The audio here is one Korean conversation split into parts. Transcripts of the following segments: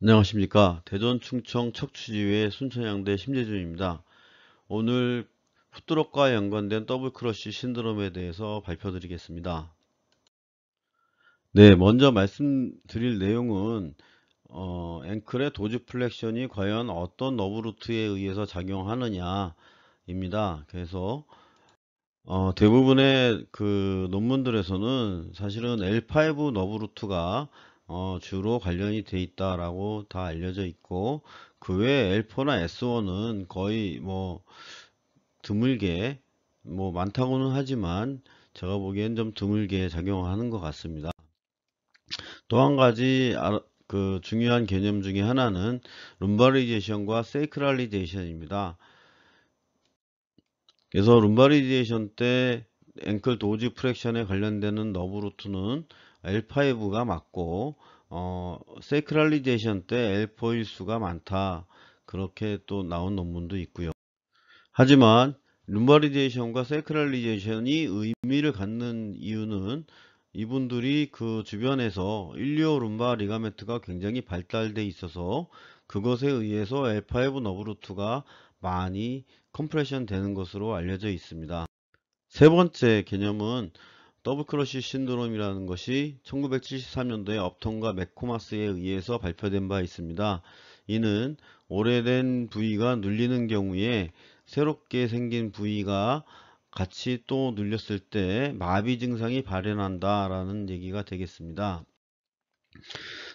안녕하십니까 대전 충청 척추지회 순천향대 심재준입니다 오늘 후드록과 연관된 더블 크러쉬 신드롬에 대해서 발표 드리겠습니다 네 먼저 말씀드릴 내용은 어, 앵클의 도즈 플렉션이 과연 어떤 너브 루트에 의해서 작용하느냐 입니다 그래서 어, 대부분의 그 논문들에서는 사실은 L5 너브 루트가 어, 주로 관련이 돼 있다라고 다 알려져 있고 그 외에 L4나 S1은 거의 뭐 드물게 뭐 많다고는 하지만 제가 보기엔 좀 드물게 작용하는 것 같습니다. 또 한 가지 그 중요한 개념 중에 하나는 룸바리제이션과 세이크랄리제이션입니다. 그래서 룸바리제이션 때 앵클 도지 프렉션에 관련되는 너브 루트는 L5가 맞고 어, 세크랄리제이션 때 L4일 수가 많다. 그렇게 또 나온 논문도 있고요. 하지만 룸바리제이션과 세크랄리제이션이 의미를 갖는 이유는 이분들이 그 주변에서 1, 2호 룸바 리가멘트가 굉장히 발달돼 있어서 그것에 의해서 L5 너브루트가 많이 컴프레션 되는 것으로 알려져 있습니다. 세 번째 개념은 더블 크러쉬 신드롬이라는 것이 1973년도에 업톤과 맥코마스에 의해서 발표된 바 있습니다. 이는 오래된 부위가 눌리는 경우에 새롭게 생긴 부위가 같이 또 눌렸을 때 마비 증상이 발현한다라는 얘기가 되겠습니다.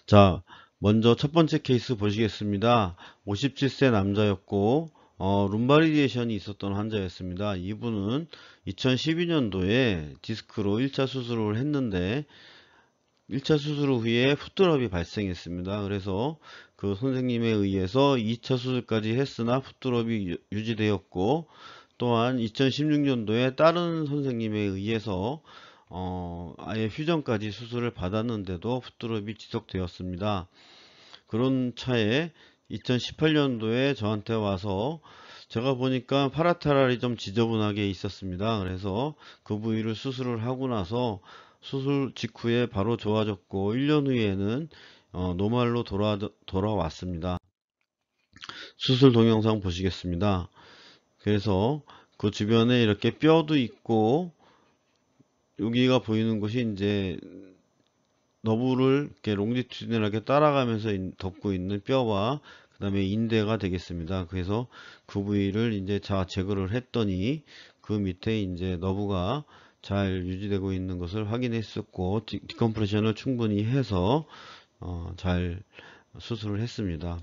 자, 먼저 첫 번째 케이스 보시겠습니다. 57세 남자였고 어, 룸바리디에이션이 있었던 환자였습니다. 이분은 2012년도에 디스크로 1차 수술을 했는데 1차 수술 후에 후드럽이 발생했습니다. 그래서 그 선생님에 의해서 2차 수술까지 했으나 후드럽이 유지되었고 또한 2016년도에 다른 선생님에 의해서 어, 아예 휴전까지 수술을 받았는데도 후드럽이 지속되었습니다. 그런 차에 2018년도에 저한테 와서 제가 보니까 파라테랄이 좀 지저분하게 있었습니다. 그래서 그 부위를 수술을 하고 나서 수술 직후에 바로 좋아졌고 1년 후에는 어, 노말로 돌아, 돌아왔습니다. 수술 동영상 보시겠습니다. 그래서 그 주변에 이렇게 뼈도 있고 여기가 보이는 곳이 이제 너브를 이렇게 롱디튜디널하게 따라가면서 덮고 있는 뼈와 그 다음에 인대가 되겠습니다. 그래서 그 부위를 이제 자 제거를 했더니 그 밑에 이제 너브가 잘 유지되고 있는 것을 확인했었고 디컴프레션을 충분히 해서 어, 잘 수술을 했습니다.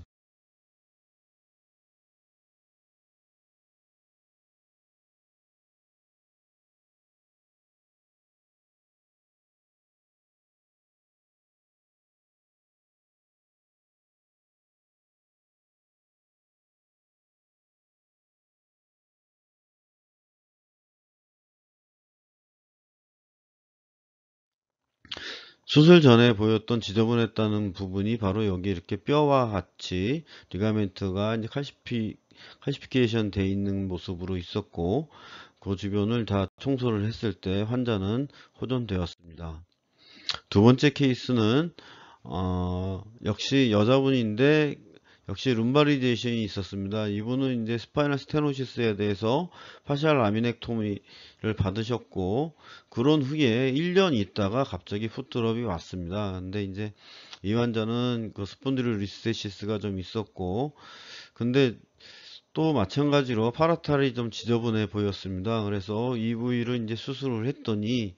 수술 전에 보였던 지저분했다는 부분이 바로 여기 이렇게 뼈와 같이 리가멘트가 이제 칼시피, 칼시피케이션 돼 있는 모습으로 있었고 그 주변을 다 청소를 했을 때 환자는 호전되었습니다. 두 번째 케이스는 어, 역시 여자분인데 역시 룸바리데이션이 있었습니다. 이분은 이제 스파이널 스테노시스에 대해서 파샬 라미넥토미를 받으셨고 그런 후에 1년 있다가 갑자기 푸트럽이 왔습니다. 근데 이제 이 환자는 그스폰드르 리세시스가 좀 있었고 근데 또 마찬가지로 파라탈이 좀 지저분해 보였습니다. 그래서 이 부위를 이제 수술을 했더니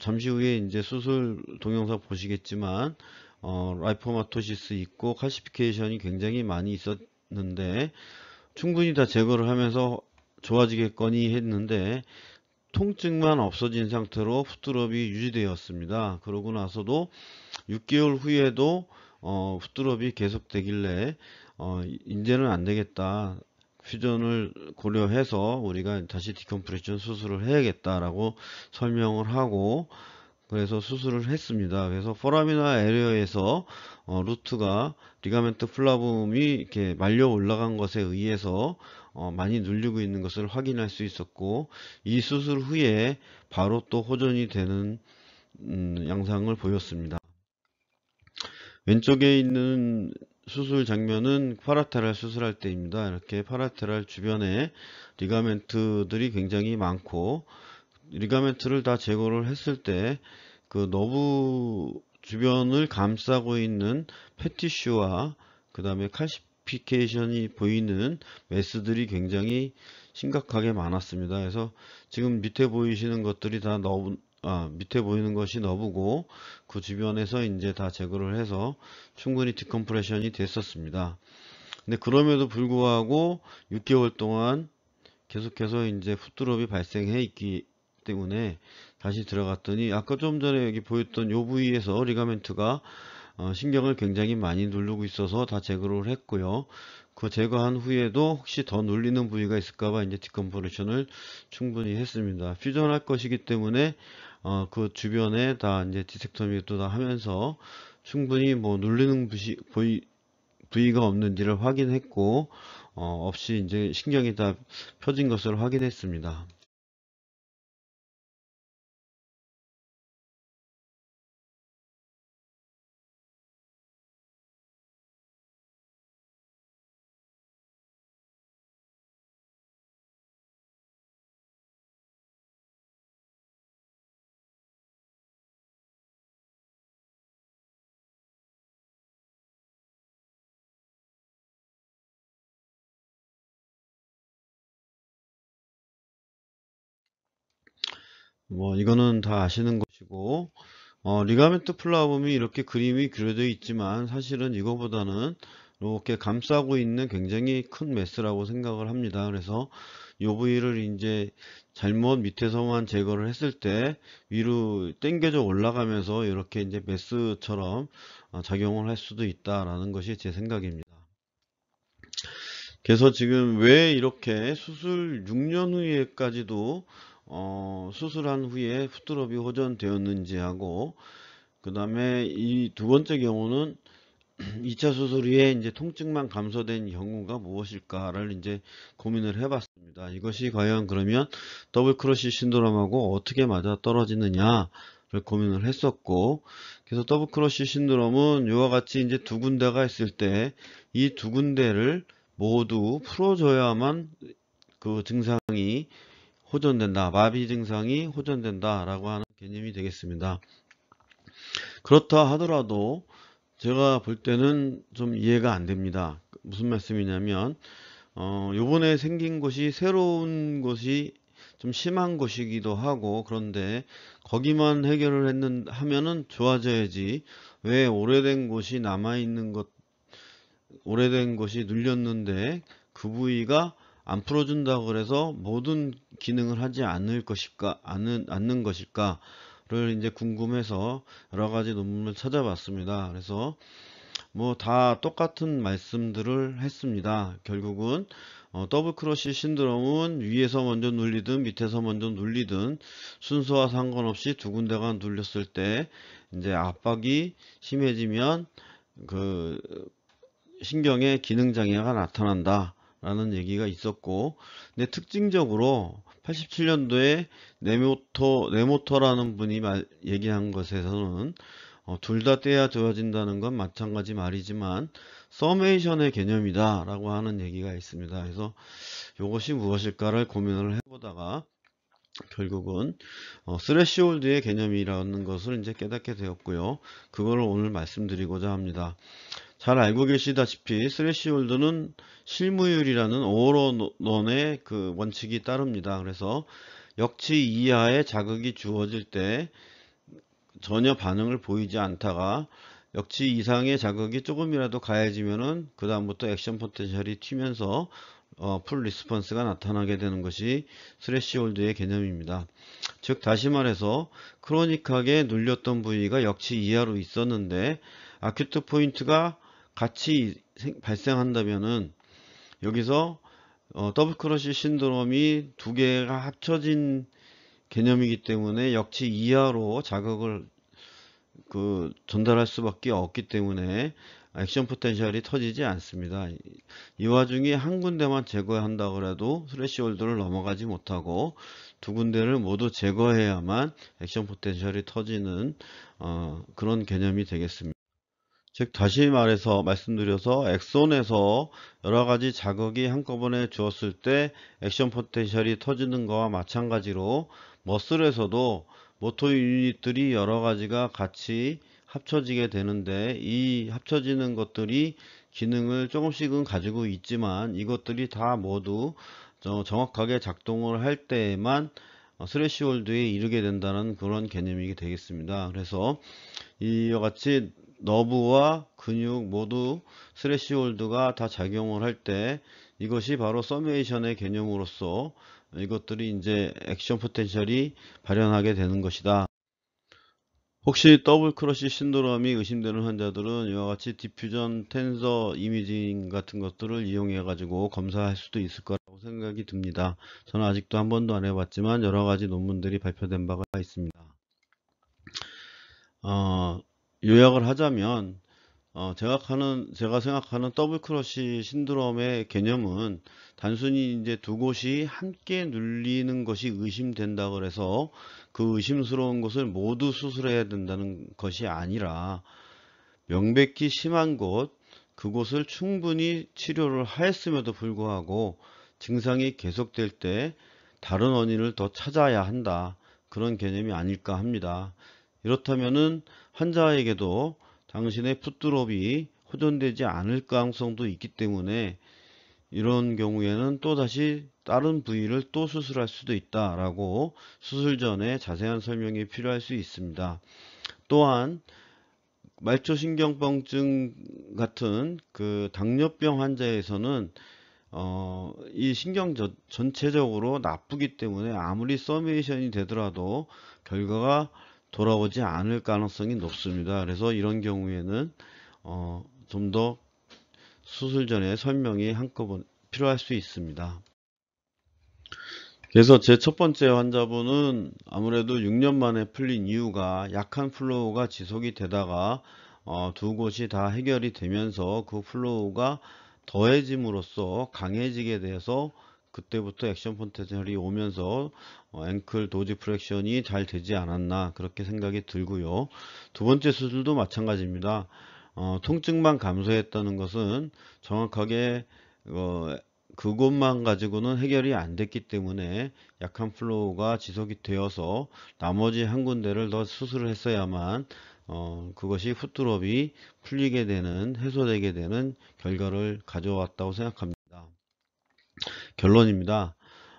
잠시 후에 이제 수술 동영상 보시겠지만 어, 라이포마토시스 있고 칼시피케이션이 굉장히 많이 있었는데 충분히 다 제거를 하면서 좋아지겠거니 했는데 통증만 없어진 상태로 푸드럽이 유지되었습니다. 그러고 나서도 6개월 후에도 어, 푸드럽이 계속되길래 어, 이제는 안되겠다. 퓨전을 고려해서 우리가 다시 디컴프레션 수술을 해야겠다라고 설명을 하고 그래서 수술을 했습니다. 그래서 포라미나 에리어에서 어, 루트가 리가멘트 플라붐이 이렇게 말려 올라간 것에 의해서 어, 많이 눌리고 있는 것을 확인할 수 있었고 이 수술 후에 바로 또 호전이 되는 음, 양상을 보였습니다. 왼쪽에 있는 수술 장면은 파라테랄 수술할 때입니다. 이렇게 파라테랄 주변에 리가멘트들이 굉장히 많고 리가멘트를 다 제거를 했을 때 그 너브 주변을 감싸고 있는 패티슈와 그 다음에 칼시피케이션이 보이는 메스들이 굉장히 심각하게 많았습니다. 그래서 지금 밑에 보이시는 것들이 다 너브 아, 밑에 보이는 것이 너브고 그 주변에서 이제 다 제거를 해서 충분히 디컴프레션이 됐었습니다. 근데 그럼에도 불구하고 6개월 동안 계속해서 이제 후드롭이 발생해 있기 때문에 다시 들어갔더니 아까 좀 전에 여기 보였던 요 부위에서 리가멘트가 어, 신경을 굉장히 많이 누르고 있어서 다 제거를 했고요. 그 제거한 후에도 혹시 더 눌리는 부위가 있을까봐 이제 디컴포레션을 충분히 했습니다. 퓨전할 것이기 때문에 어, 그 주변에 다 이제 디섹터미 또다 하면서 충분히 뭐 눌리는 부시, 부위 부위가 없는지를 확인했고 어, 없이 이제 신경이 다 펴진 것을 확인했습니다. 뭐 이거는 다 아시는 것이고 어, 리가멘트 플라움이 이렇게 그림이 그려져 있지만 사실은 이거보다는 이렇게 감싸고 있는 굉장히 큰 매스라고 생각을 합니다. 그래서 요 부위를 이제 잘못 밑에서만 제거를 했을 때 위로 땡겨져 올라가면서 이렇게 이제 매스처럼 어, 작용을 할 수도 있다라는 것이 제 생각입니다. 그래서 지금 왜 이렇게 수술 6년 후에까지도 어, 수술한 후에 후드럽이 호전되었는지 하고 그 다음에 이 두 번째 경우는 2차 수술 후에 이제 통증만 감소된 경우가 무엇일까를 이제 고민을 해봤습니다. 이것이 과연 그러면 더블 크러쉬 신드롬하고 어떻게 맞아 떨어지느냐를 고민을 했었고, 그래서 더블 크러쉬 신드롬은 이와 같이 이제 두 군데가 있을 때 이 두 군데를 모두 풀어줘야만 그 증상이 호전된다. 마비 증상이 호전된다. 라고 하는 개념이 되겠습니다. 그렇다 하더라도 제가 볼 때는 좀 이해가 안 됩니다. 무슨 말씀이냐면, 어, 요번에 생긴 것이 새로운 것이좀 심한 것이기도 하고, 그런데 거기만 해결을 했는, 하면은 좋아져야지, 왜 오래된 것이 남아있는 것, 오래된 것이 눌렸는데 그 부위가 안 풀어준다고 그래서 모든 기능을 하지 않을 것일까, 않은, 않는 것일까를 이제 궁금해서 여러 가지 논문을 찾아봤습니다. 그래서 뭐 다 똑같은 말씀들을 했습니다. 결국은 어, 더블 크러쉬 신드롬은 위에서 먼저 눌리든 밑에서 먼저 눌리든 순서와 상관없이 두 군데가 눌렸을 때 이제 압박이 심해지면 그 신경의 기능 장애가 나타난다. 라는 얘기가 있었고 근데 특징적으로 87년도에 네모토, 네모토라는 분이 말, 얘기한 것에서는 어, 둘다 떼야 좋아진다는 건 마찬가지 말이지만 서메이션의 개념이다 라고 하는 얘기가 있습니다 그래서 이것이 무엇일까를 고민을 해보다가 결국은 어, 스레시홀드의 개념이라는 것을 이제 깨닫게 되었고요 그걸 오늘 말씀드리고자 합니다 잘 알고 계시다시피 스레시홀드는 실무율이라는 오어론의 그 원칙이 따릅니다. 그래서 역치 이하의 자극이 주어질 때 전혀 반응을 보이지 않다가 역치 이상의 자극이 조금이라도 가해지면은 그 다음부터 액션 포텐셜이 튀면서 어, 풀 리스폰스가 나타나게 되는 것이 스레시홀드의 개념입니다. 즉 다시 말해서 크로닉하게 눌렸던 부위가 역치 이하로 있었는데 아큐트 포인트가 같이 발생한다면은 여기서 어, 더블 크러쉬 신드롬이 두 개가 합쳐진 개념이기 때문에 역치 이하로 자극을 그 전달할 수밖에 없기 때문에 액션 포텐셜이 터지지 않습니다. 이 와중에 한 군데만 제거한다 그래도 스레시홀드를 넘어가지 못하고 두 군데를 모두 제거해야만 액션 포텐셜이 터지는 어, 그런 개념이 되겠습니다. 즉 다시 말해서 말씀드려서 엑손에서 여러가지 자극이 한꺼번에 주었을 때 액션 포텐셜이 터지는 거와 마찬가지로 머슬에서도 모토 유닛들이 여러가지가 같이 합쳐지게 되는데 이 합쳐지는 것들이 기능을 조금씩은 가지고 있지만 이것들이 다 모두 정확하게 작동을 할 때에만 어, 스레시홀드에 이르게 된다는 그런 개념이 되겠습니다. 그래서 이와 같이 너브와 근육 모두 스레시홀드가 다 작용을 할 때 이것이 바로 서메이션의 개념으로서 이것들이 이제 액션 포텐셜이 발현하게 되는 것이다. 혹시 더블 크러쉬 신드롬이 의심되는 환자들은 이와 같이 디퓨전 텐서 이미징 같은 것들을 이용해 가지고 검사할 수도 있을 거라고 생각이 듭니다. 저는 아직도 한 번도 안 해봤지만 여러 가지 논문들이 발표된 바가 있습니다. 어, 요약을 하자면 어, 제가 하는 제가 생각하는 더블 크러쉬 신드롬의 개념은 단순히 이제 두 곳이 함께 눌리는 것이 의심된다 그래서 그 의심스러운 곳을 모두 수술해야 된다는 것이 아니라 명백히 심한 곳 그곳을 충분히 치료를 하였음에도 불구하고 증상이 계속될 때 다른 원인을 더 찾아야 한다 그런 개념이 아닐까 합니다. 이렇다면은 환자에게도 당신의 풋드롭이 호전되지 않을 가능성도 있기 때문에 이런 경우에는 또다시 다른 부위를 또 수술할 수도 있다라고 수술 전에 자세한 설명이 필요할 수 있습니다. 또한 말초신경병증 같은 그 당뇨병 환자에서는 어, 이 신경 저, 전체적으로 나쁘기 때문에 아무리 서메이션이 되더라도 결과가 돌아오지 않을 가능성이 높습니다. 그래서 이런 경우에는 어, 좀 더 수술 전에 설명이 한꺼번에 필요할 수 있습니다. 그래서 제 첫 번째 환자분은 아무래도 6년 만에 풀린 이유가 약한 플로우가 지속이 되다가 어, 두 곳이 다 해결이 되면서 그 플로우가 더해짐으로써 강해지게 돼서 그때부터 액션 폰테셜이 오면서 어, 앵클 도지 프랙션이 잘 되지 않았나 그렇게 생각이 들고요. 두 번째 수술도 마찬가지입니다. 어, 통증만 감소했다는 것은 정확하게 어, 그것만 가지고는 해결이 안 됐기 때문에 약한 플로우가 지속이 되어서 나머지 한 군데를 더 수술을 했어야만 어, 그것이 후트럽이 풀리게 되는 해소되게 되는 결과를 가져왔다고 생각합니다. 결론입니다.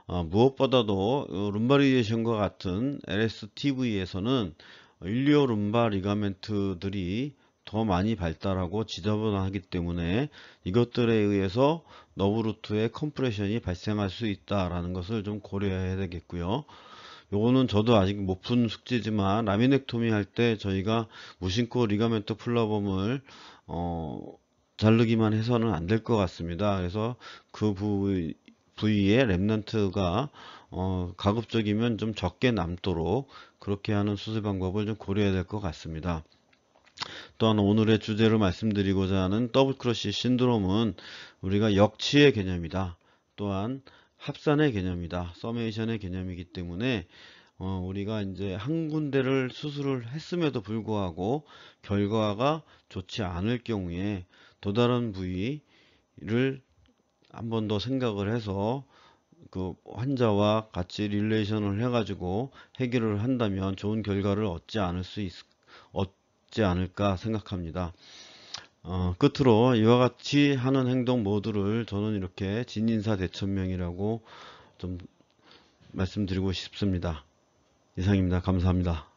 어, 무엇보다도 어, 룸바리에이션과 같은 LSTV에서는 인류오 룸바 리가멘트들이 더 많이 발달하고 지저분하기 때문에 이것들에 의해서 너브루트의 컴프레션이 발생할 수 있다라는 것을 좀 고려해야 되겠고요. 요거는 저도 아직 못 푼 숙제지만 라미넥토미 할 때 저희가 무심코 리가멘트 플라범을 어, 자르기만 해서는 안 될 것 같습니다. 그래서 그 부위 부위에 랩넌트가 어, 가급적이면 좀 적게 남도록 그렇게 하는 수술 방법을 좀 고려해야 될 것 같습니다. 또한 오늘의 주제로 말씀드리고자 하는 더블 크러쉬 신드롬은 우리가 역치의 개념이다. 또한 합산의 개념이다. 서메이션의 개념이기 때문에 어, 우리가 이제 한 군데를 수술을 했음에도 불구하고 결과가 좋지 않을 경우에 또 다른 부위를 한번더 생각을 해서 그 환자와 같이 릴레이션을 해가지고 해결을 한다면 좋은 결과를 얻지 않을 수 있, 얻지 않을까 생각합니다. 어, 끝으로 이와 같이 하는 행동 모두를 저는 이렇게 진인사 대천명이라고 좀 말씀드리고 싶습니다. 이상입니다. 감사합니다.